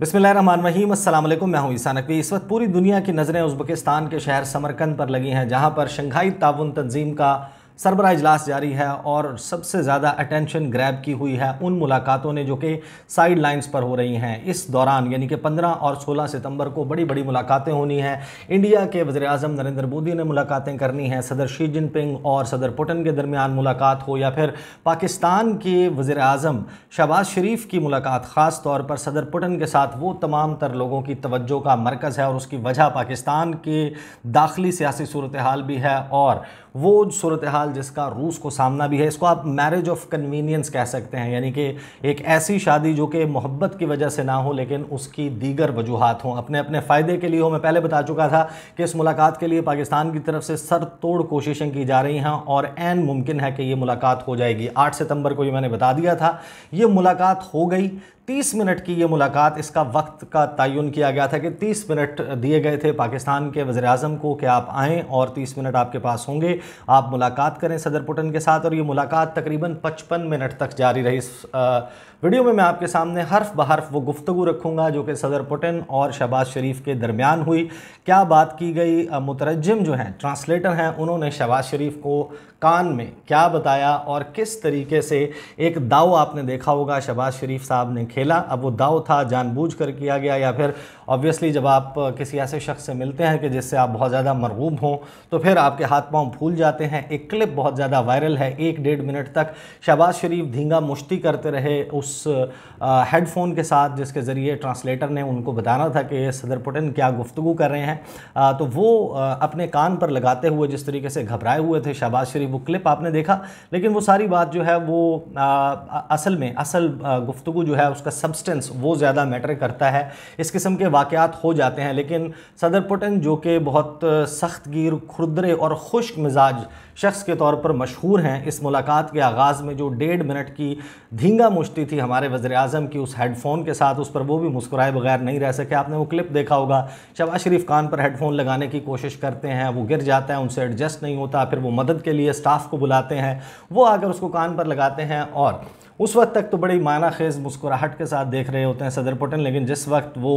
बिसमीम अल्लाम मैं हूं ईसा नकवी इस वक्त पूरी दुनिया की नज़रें उज़्बेकिस्तान के शहर समरकंद पर लगी हैं जहां पर शंघाई ताउन तंजीम का सरबरा इजलास जारी है और सबसे ज़्यादा अटेंशन ग्रैब की हुई है उन मुलाकातों ने जो कि साइड लाइन्स पर हो रही हैं इस दौरान यानी कि 15 और 16 सितंबर को बड़ी बड़ी मुलाकातें होनी हैं इंडिया के वजे अजम नरेंद्र मोदी ने मुलाकातें करनी हैं सदर शी जिनपिंग और सदर पुटन के दरमियान मुलाकात हो या फिर पाकिस्तान के वज़र अजम शहबाज शरीफ की मुलाकात ख़ास तौर पर सदर पुटन के साथ वो तमाम तर लोगों की तवज्जो का मरकज़ है और उसकी वजह पाकिस्तान के दाखिली सियासी सूरत हाल भी है और वो सूरत हाल जिसका रूस को सामना भी है इसको आप मैरिज ऑफ कन्वीनियंस कह सकते हैं यानी कि एक ऐसी शादी जो कि मोहब्बत की वजह से ना हो लेकिन उसकी दीगर वजूहत हों अपने अपने फ़ायदे के लिए हो मैं पहले बता चुका था कि इस मुलाकात के लिए पाकिस्तान की तरफ से सर तोड़ कोशिशें की जा रही हैं और एन मुमकिन है कि ये मुलाकात हो जाएगी आठ सितंबर को ये मैंने बता दिया था ये मुलाकात हो गई तीस मिनट की ये मुलाकात इसका वक्त का तयन किया गया था कि तीस मिनट दिए गए थे पाकिस्तान के वज़र अजम को कि आप आएँ और तीस मिनट आपके पास होंगे आप मुलाकात करें सदर पुटन के साथ और ये मुलाकात तकरीबन पचपन मिनट तक जारी रही इस वीडियो में मैं आपके सामने हर्फ बहर्फ वो गुफ्तु रखूँगा जो कि सदर पुटिन और शहबाज शरीफ के दरमियान हुई क्या बात की गई मुतरजम जो हैं ट्रांसलेटर हैं उन्होंने शहबाज शरीफ को कान में क्या बताया और किस तरीके से एक दाव आपने देखा होगा शहबाज शरीफ साहब ने खेला अब वो दाव था जानबूझ कर किया गया या फिर ऑब्वियसली जब आप किसी ऐसे शख्स से मिलते हैं कि जिससे आप बहुत ज़्यादा मरगूब हों तो फिर आपके हाथ पाँव फूल जाते हैं एक क्लिप बहुत ज़्यादा वायरल है एक डेढ़ मिनट तक शहबाज शरीफ धींगा मुश्ती करते रहे उस उस हेडफोन के साथ जिसके ज़रिए ट्रांसलेटर ने उनको बताना था कि सदर पुटिन क्या गुफ्तु कर रहे हैं तो वो अपने कान पर लगाते हुए जिस तरीके से घबराए हुए थे शहबाज शरीफ वो क्लिप आपने देखा लेकिन वो सारी बात जो है वो असल में असल गुफ्तु जो है उसका सब्सटेंस वो ज़्यादा मैटर करता है इस किस्म के वाक़ात हो जाते हैं लेकिन सदर पुटिन जो कि बहुत सख्त गिर खुरदरे और खुश्क मिजाज शख्स के तौर पर मशहूर हैं इस मुलाकात के आगाज़ में जो डेढ़ मिनट की धींगा मुश्ती थी थी हमारे वज़र अजम की उस हेडफ़ोन के साथ उस पर वो भी मुस्कुराए बगैर नहीं रह सके आपने वो क्लिप देखा होगा शबाज शरीफ कान पर हेडफ़ोन लगाने की कोशिश करते हैं वो गिर जाता है उनसे एडजस्ट नहीं होता फिर वो मदद के लिए स्टाफ़ को बुलाते हैं वो आकर उसको कान पर लगाते हैं और उस वक्त तक तो बड़ी माना खेज़ मुस्कुराहट के साथ देख रहे होते हैं सदर पुटिन लेकिन जिस वक्त वो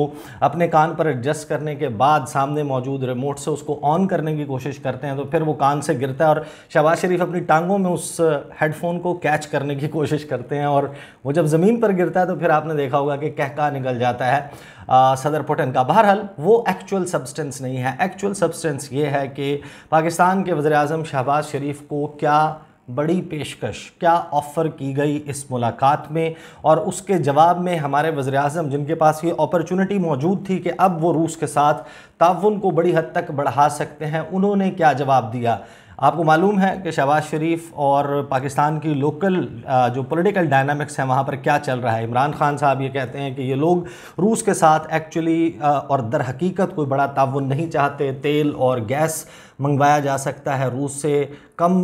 अपने कान पर एडजस्ट करने के बाद सामने मौजूद रिमोट से उसको ऑन करने की कोशिश करते हैं तो फिर वो कान से गिरता है और शहबाज शरीफ अपनी टांगों में उस हेडफोन को कैच करने की कोशिश करते हैं और वो जब ज़मीन पर गिरता है तो फिर आपने देखा होगा कि कहका निकल जाता है आ, सदर पुटन का बहरहाल वो एक्चुअल सब्सटेंस नहीं है एक्चुअल सब्सटेंस ये है कि पाकिस्तान के वज़र अजम शहबाज शरीफ को क्या बड़ी पेशकश क्या ऑफ़र की गई इस मुलाकात में और उसके जवाब में हमारे वज़ी अजम जिनके पास ये अपॉर्चुनिटी मौजूद थी कि अब वो रूस के साथ ताउन को बड़ी हद तक बढ़ा सकते हैं उन्होंने क्या जवाब दिया आपको मालूम है कि शहबाज शरीफ और पाकिस्तान की लोकल जो पॉलिटिकल डायनामिक्स हैं वहाँ पर क्या चल रहा है इमरान खान साहब ये कहते हैं कि ये लोग रूस के साथ एक्चुअली और दर हकीकत कोई बड़ा ताउन नहीं चाहते तेल और गैस मंगवाया जा सकता है रूस से कम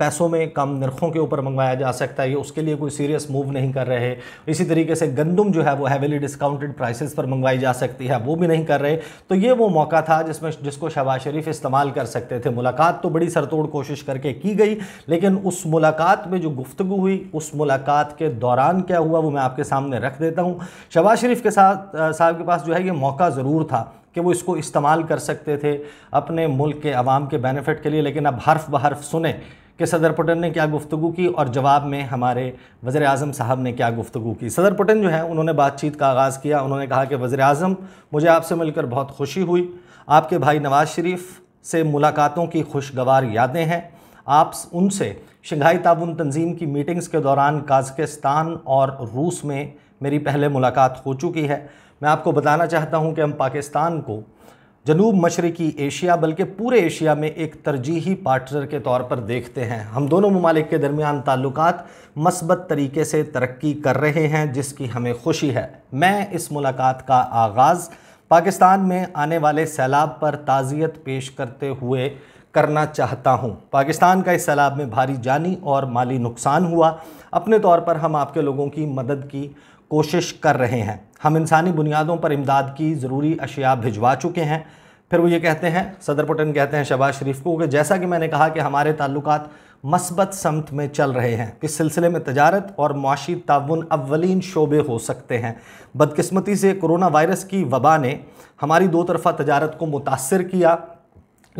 पैसों में कम नरखों के ऊपर मंगवाया जा सकता है ये उसके लिए कोई सीरियस मूव नहीं कर रहे इसी तरीके से गंदम जो है वो हैविली डिस्काउंटेड प्राइसेस पर मंगवाई जा सकती है वो भी नहीं कर रहे तो ये वो मौका था जिसमें जिसको शहबाज शरीफ इस्तेमाल कर सकते थे मुलाकात तो बड़ी सरतोड़ कोशिश करके की गई लेकिन उस मुलाकात में जो गुफ्तु हुई उस मुलाकात के दौरान क्या हुआ वो मैं आपके सामने रख देता हूँ शहबाज शरीफ के साथ साहब के पास जो है ये मौका ज़रूर था कि वो इसको इस्तेमाल कर सकते थे अपने मुल्क के अवाम के बेनिफिट के लिए लेकिन अब हर्फ ब हर्फ सुने कि सदर पुटन ने क्या गुफ्तु की और जवाब में हमारे वज़र अजम साहब ने क्या गुफ्तु की सदर पुटन जो है उन्होंने बातचीत का आगाज़ किया उन्होंने कहा कि वज़र अजम मुझे आपसे मिलकर बहुत खुशी हुई आपके भाई नवाज़ शरीफ से मुलाकातों की खुशगवार यादें हैं आप उनसे शंघाई ताबन तंजीम की मीटिंग्स के दौरान काजकिस्तान और रूस में मेरी पहले मुलाकात हो चुकी है मैं आपको बताना चाहता हूँ कि हम पाकिस्तान को जनूब मशरकी एशिया बल्कि पूरे एशिया में एक तरजीही पार्टनर के तौर पर देखते हैं हम दोनों ममालिक के दरमियान ताल्लुक मस्बत तरीके से तरक्की कर रहे हैं जिसकी हमें खुशी है मैं इस मुलाकात का आगाज़ पाकिस्तान में आने वाले सैलाब पर ताज़ियत पेश करते हुए करना चाहता हूँ पाकिस्तान का इस सैलाब में भारी जानी और माली नुकसान हुआ अपने तौर पर हम आपके लोगों की मदद की कोशिश कर रहे हैं हम इंसानी बुनियादों पर इमदाद की ज़रूरी अशिया भिजवा चुके हैं फिर वो ये कहते हैं सदर पुटन कहते हैं शबाज शरीफ को कि जैसा कि मैंने कहा कि हमारे ताल्लुकात मस्बत समत में चल रहे हैं इस सिलसिले में तजारत और मुआशी ताउन अवलिन शोबे हो सकते हैं बदकस्मती से कोरोना वायरस की वबा ने हमारी दो तरफ़ा तजारत को मुतासर किया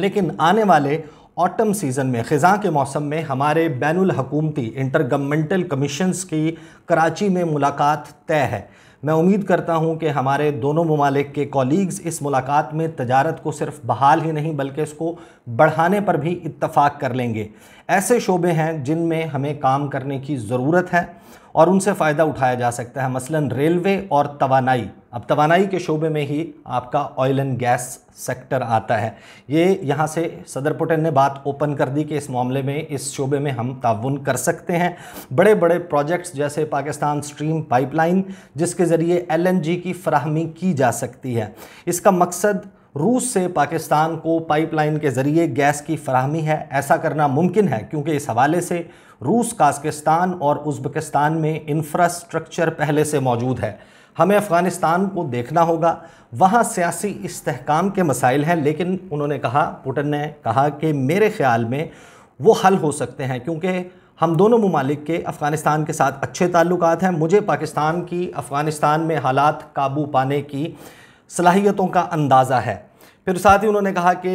लेकिन आने वाले ऑटम सीज़न में ख़ज़ा के मौसम में हमारे बैन हकूमती इंटर गवर्नमेंटल कमीशंस की कराची में मुलाकात तय है मैं उम्मीद करता हूं कि हमारे दोनों ममालिक के कॉलीग्स इस मुलाकात में तजारत को सिर्फ बहाल ही नहीं बल्कि इसको बढ़ाने पर भी इतफ़ाक़ कर लेंगे ऐसे शोबे हैं जिनमें हमें काम करने की ज़रूरत है और उनसे फ़ायदा उठाया जा सकता है मसलन रेलवे और तवानाई अब तवानाई के शोबे में ही आपका ऑयल एंड गैस सेक्टर आता है ये यहाँ से सदर पुटेन ने बात ओपन कर दी कि इस मामले में इस शोबे में हम ताउन कर सकते हैं बड़े बड़े प्रोजेक्ट्स जैसे पाकिस्तान स्ट्रीम पाइपलाइन जिसके ज़रिए एलएनजी की फ्राहमी की जा सकती है इसका मकसद रूस से पाकिस्तान को पाइपलाइन के ज़रिए गैस की फरहमी है ऐसा करना मुमकिन है क्योंकि इस हवाले से रूस काजकिस्तान और उज़्बकिस्तान में इंफ्रास्ट्रक्चर पहले से मौजूद है हमें अफ़गानिस्तान को देखना होगा वहाँ सियासी इस्तेकाम के मसाइल हैं लेकिन उन्होंने कहा पुटन ने कहा कि मेरे ख्याल में वो हल हो सकते हैं क्योंकि हम दोनों ममालिक के अफ़गानिस्तान के साथ अच्छे ताल्लुक हैं मुझे पाकिस्तान की अफ़गानिस्तान में हालात काबू पाने की सलाहियतों का अंदाज़ा है फिर साथ ही उन्होंने कहा कि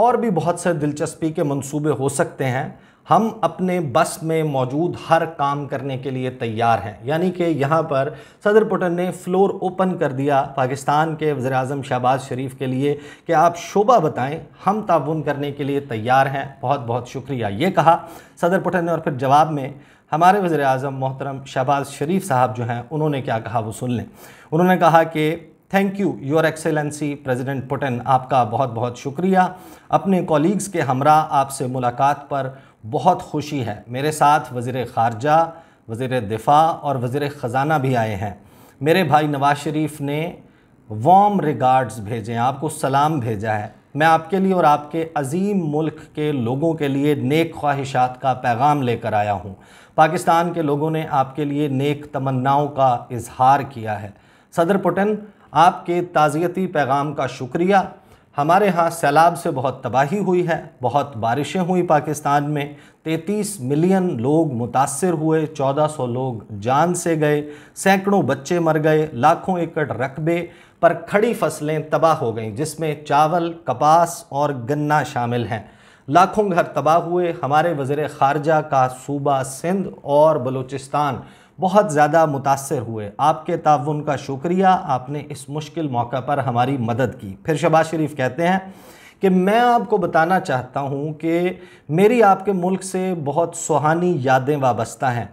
और भी बहुत से दिलचस्पी के मंसूबे हो सकते हैं हम अपने बस में मौजूद हर काम करने के लिए तैयार हैं यानी कि यहाँ पर सदर पुटन ने फ्लोर ओपन कर दिया पाकिस्तान के वज़र अजम शहबाज शरीफ के लिए कि आप शोभा बताएं हम ताउन करने के लिए तैयार हैं बहुत बहुत शुक्रिया ये कहा सदर पुटन ने और फिर जवाब में हमारे वज़र अजम मोहतरम शहबाज शरीफ साहब जो हैं उन्होंने क्या कहा वो सुन लें उन्होंने कहा कि thank you your excellency president Putin आपका बहुत बहुत शुक्रिया अपने कॉलीग्स के हमरा आपसे मुलाकात पर बहुत खुशी है मेरे साथ वजीर ख़ारजा वजीर दिफ़ा और वजीर ख़जाना भी आए हैं मेरे भाई नवाज शरीफ ने वॉम रिगार्ड्स भेजे हैं आपको सलाम भेजा है मैं आपके लिए और आपके अजीम मुल्क के लोगों के लिए नेक ख्वाहिशात का पैगाम लेकर आया हूँ पाकिस्तान के लोगों ने आपके लिए नेक तमन्नाओं का इजहार किया है सदर पुटिन आपके ताज़ियती पैगाम का शुक्रिया हमारे यहाँ सैलाब से बहुत तबाही हुई है बहुत बारिशें हुई पाकिस्तान में 33 मिलियन लोग मुतासर हुए 1400 लोग जान से गए सैकड़ों बच्चे मर गए लाखों एकड़ रकबे पर खड़ी फसलें तबाह हो गईं जिसमें चावल कपास और गन्ना शामिल हैं लाखों घर तबाह हुए हमारे वज़र ख़ारजा का सूबा सिंध और बलूचिस्तान बहुत ज़्यादा मुतासर हुए आपके ताउन का शुक्रिया आपने इस मुश्किल मौका पर हमारी मदद की फिर शबाज शरीफ कहते हैं कि मैं आपको बताना चाहता हूँ कि मेरी आपके मुल्क से बहुत सुहानी यादें वाबस्ता हैं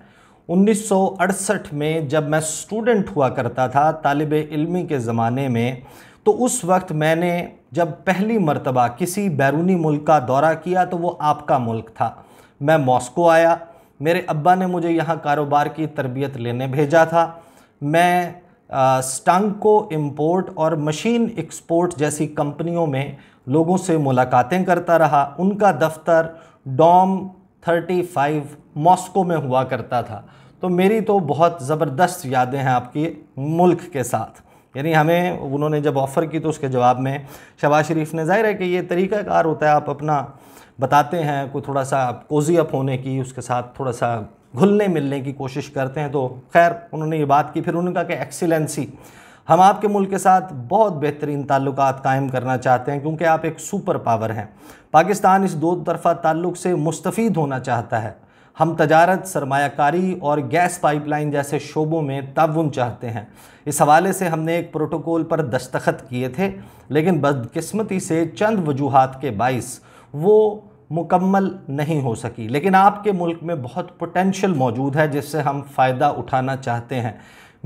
1968 में जब मैं स्टूडेंट हुआ करता था तालब इलमी के ज़माने में तो उस वक्त मैंने जब पहली मरतबा किसी बैरूनी मुल्क का दौरा किया तो वो आपका मुल्क था मैं मॉस्को आया मेरे अब्बा ने मुझे यहाँ कारोबार की तरबियत लेने भेजा था मैं को इम्पोर्ट और मशीन एक्सपोर्ट जैसी कंपनियों में लोगों से मुलाकातें करता रहा उनका दफ्तर डॉम 35 मॉस्को में हुआ करता था तो मेरी तो बहुत ज़बरदस्त यादें हैं आपकी मुल्क के साथ यानी हमें उन्होंने जब ऑफ़र की तो उसके जवाब में शबाज शरीफ ने जाहिर है कि ये तरीक़ाकार होता है आप अपना बताते हैं कोई थोड़ा सा कोजी अप होने की उसके साथ थोड़ा सा घुलने मिलने की कोशिश करते हैं तो खैर उन्होंने ये बात की फिर उन्होंने कहा कि एक्सीलेंसी हम आपके मुल्क के साथ बहुत बेहतरीन ताल्लुक कायम करना चाहते हैं क्योंकि आप एक सुपर पावर हैं पाकिस्तान इस दो तरफ़ा ताल्लुक से मुस्तफ़ होना चाहता है हम तजारत सरमाकारी और गैस पाइपलाइन जैसे शोबों में ताउन चाहते हैं इस हवाले से हमने एक प्रोटोकॉल पर दस्तखत किए थे लेकिन बदकस्मती से चंद वजूहत के बाईस वो मुकम्मल नहीं हो सकी लेकिन आपके मुल्क में बहुत पोटेंशल मौजूद है जिससे हम फ़ायदा उठाना चाहते हैं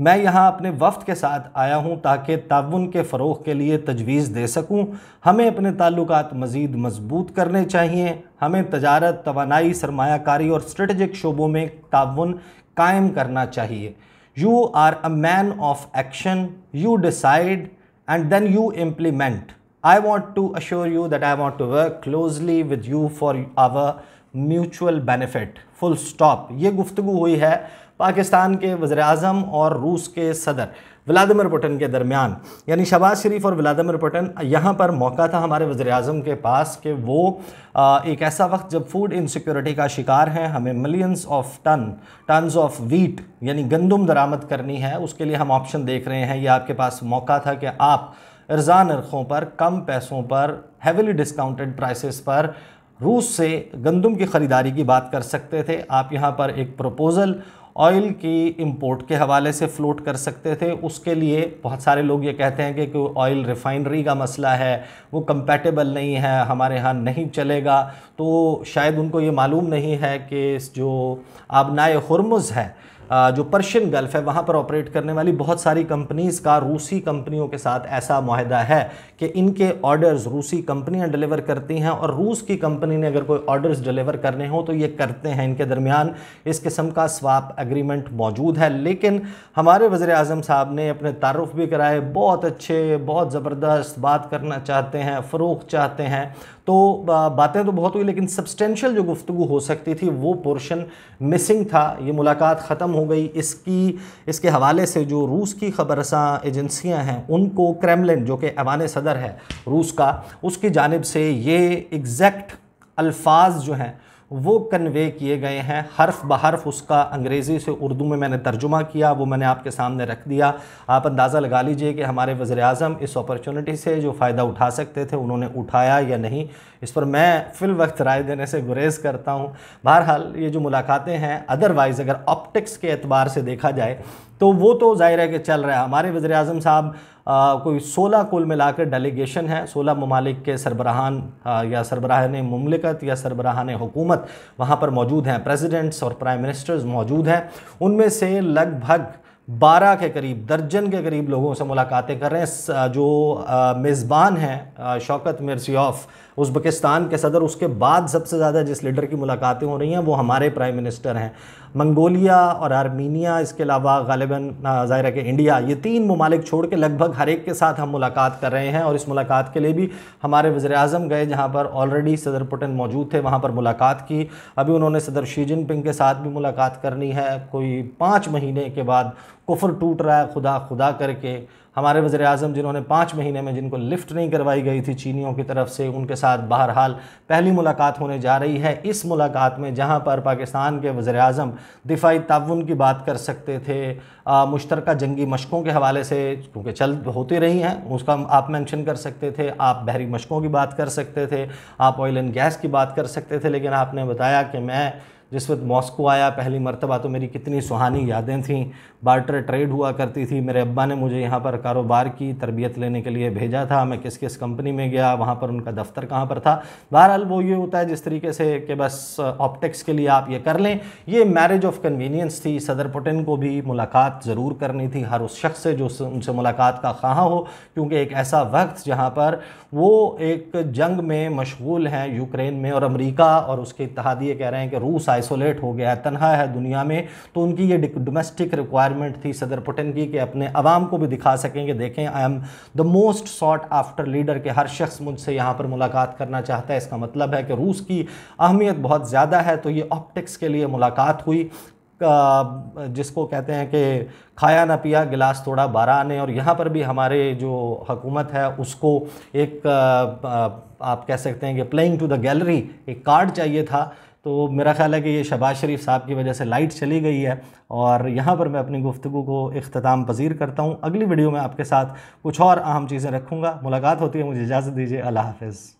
मैं यहाँ अपने वफ़द के साथ आया हूँ ताकि ताउन के फ़रोग के लिए तजवीज़ दे सकूँ हमें अपने ताल्लुक मज़ीद मजबूत करने चाहिए हमें तजारत तोानाई सरमाकारी और स्ट्रेटजिक शोबों में ताउन कायम करना चाहिए you are a man of action you decide and then you implement I want to assure you that I want to work closely with you for our mutual benefit full stop ये गुफ्तु हुई है पाकिस्तान के वजे अजम और रूस के सदर व्लादिमिर पुटिन के दरमियान यानी शबाज शरीफ और व्लादिमिर पुटिन यहाँ पर मौका था हमारे वजे अजम के पास कि वो आ, एक ऐसा वक्त जब फूड इनसिक्योरिटी का शिकार हैं हमें millions of ton tons of wheat यानी गंदम दरामद करनी है उसके लिए हम ऑप्शन देख रहे हैं ये आपके पास मौका था कि आप रजा नरखों पर कम पैसों पर हैविली डिस्काउंटेड प्राइसेस पर रूस से गंदम की ख़रीदारी की बात कर सकते थे आप यहाँ पर एक प्रपोज़ल ऑयल की इंपोर्ट के हवाले से फ्लोट कर सकते थे उसके लिए बहुत सारे लोग ये कहते हैं कि ऑयल रिफाइनरी का मसला है वो कंपैटिबल नहीं है हमारे यहाँ नहीं चलेगा तो शायद उनको ये मालूम नहीं है कि जो आबनाए हरमुज़ है जो पर्शियन गल्फ़ है वहाँ पर ऑपरेट करने वाली बहुत सारी कंपनीज़ का रूसी कंपनियों के साथ ऐसा माहदा है कि इनके ऑर्डर्स रूसी कंपनियाँ डिलीवर करती हैं और रूस की कंपनी ने अगर कोई ऑर्डर्स डिलीवर करने हों तो ये करते हैं इनके दरमियान इस किस्म का स्वाप एग्रीमेंट मौजूद है लेकिन हमारे वज़र अजम साहब ने अपने तारफ़ भी कराए बहुत अच्छे बहुत ज़बरदस्त बात करना चाहते हैं फ़रूग चाहते हैं तो बातें तो बहुत हुई लेकिन सब्सटेंशियल जो गुफ्तु हो सकती थी वो पोर्शन मिसिंग था ये मुलाकात ख़त्म हो गई इसकी इसके हवाले से जो रूस की खबरसा एजेंसियां हैं उनको क्रेमलिन जो कि ऐवान सदर है रूस का उसकी जानब से ये एग्जैक्ट अल्फाज जो हैं वो कन्वे किए गए हैं हर्फ बहर्फ उसका अंग्रेज़ी से उर्दू में मैंने तर्जुमा किया वो मैंने आपके सामने रख दिया आप अंदाज़ा लगा लीजिए कि हमारे वज़र अजम इस अपॉर्चुनिटी से जो फ़ायदा उठा सकते थे उन्होंने उठाया या नहीं इस पर मैं फ़िल वक्त राय देने से गुरेज़ करता हूँ बहरहाल ये जो मुलाकातें हैं अदरवाइज़ अगर ऑप्टिक्स के अतबार से देखा जाए तो वो तो जाहिर है कि चल रहा है हमारे वजे अजम साहब कोई सोलह कुल मिलाकर डेलीगेशन है सोलह ममालिक के सरबराहान या सरबराहान ममलिकत या सरबराहान हुकूमत वहाँ पर मौजूद हैं प्रेसिडेंट्स और प्राइम मिनिस्टर्स मौजूद हैं उनमें से लगभग बारह के करीब दर्जन के करीब लोगों से मुलाकातें कर रहे हैं जो मेज़बान हैं शौकत मिर्सियोफ उजबकिस्तान के सदर उसके बाद सबसे ज़्यादा जिस लीडर की मुलाकातें हो रही हैं वो हमारे प्राइम मिनिस्टर हैं मंगोलिया और आर्मीनिया इसके अलावा गालिबा ज़ाहिर है कि इंडिया ये तीन ममालिक छोड़ के लगभग हर एक के साथ हम मुलाकात कर रहे हैं और इस मुलाकात के लिए भी हमारे वज़र अजम गए जहाँ पर ऑलरेडी सदर पुटिन मौजूद थे वहाँ पर मुलाकात की अभी उन्होंने सदर शी जिनपिंग के साथ भी मुलाकात करनी है कोई पाँच महीने के बाद कुफर टूट रहा है खुदा खुदा करके हमारे वज़र अजम जिन्होंने पाँच महीने में जिनको लिफ्ट नहीं करवाई गई थी चीनियों की तरफ से उनके साथ बहरहाल पहली मुलाकात होने जा रही है इस मुलाकात में जहाँ पर पाकिस्तान के वज़र अजम दिफाई ताउन की बात कर सकते थे मुश्तरक जंगी मशक़ों के हवाले से क्योंकि चल होती रही हैं उसका आप मैंशन कर सकते थे आप बहरी मशक़ों की बात कर सकते थे आप ऑयल एंड गैस की बात कर सकते थे लेकिन आपने बताया कि मैं जिस वक्त मॉस्को आया पहली मरतबा तो मेरी कितनी सुहानी यादें थीं बार्टर ट्रेड हुआ करती थी मेरे अब्बा ने मुझे यहाँ पर कारोबार की तरबियत लेने के लिए भेजा था मैं किस किस कंपनी में गया वहाँ पर उनका दफ्तर कहाँ पर था बहरहाल वो ये होता है जिस तरीके से कि बस ऑप्टिक्स के लिए आप ये कर लें ये मैरिज ऑफ कन्वीनियंस थी सदर पुटिन को भी मुलाकात ज़रूर करनी थी हर उस शख्स से जो उनसे मुलाकात का ख्वाह हो क्योंकि एक ऐसा वक्त जहाँ पर वो एक जंग में मशगूल हैं यूक्रेन में और अमरीका और उसके इतिहादी कह रहे हैं कि रूस आए आइसोलेट हो गया है तनहा है दुनिया में तो उनकी ये डोमेस्टिक रिक्वायरमेंट थी सदर पुटिन की कि अपने आवाम को भी दिखा सकें कि देखें I am the most sought after leader के हर शख्स मुझसे यहाँ पर मुलाकात करना चाहता है इसका मतलब है कि रूस की अहमियत बहुत ज़्यादा है तो ये ऑप्टिक्स के लिए मुलाकात हुई जिसको कहते हैं कि खाया ना पिया गिलास थोड़ा बारह आने और यहाँ पर भी हमारे जो हकूमत है उसको एक आप कह सकते हैं कि प्लेइंग टू द गैलरी एक कार्ड चाहिए था तो मेरा ख्याल है कि ये शबाज शरीफ साहब की वजह से लाइट चली गई है और यहाँ पर मैं अपनी गुफ्तु को अख्ताम पजीर करता हूँ अगली वीडियो में आपके साथ कुछ और अहम चीज़ें रखूँगा मुलाकात होती है मुझे इजाज़त दीजिए अल्लाह हाफिज़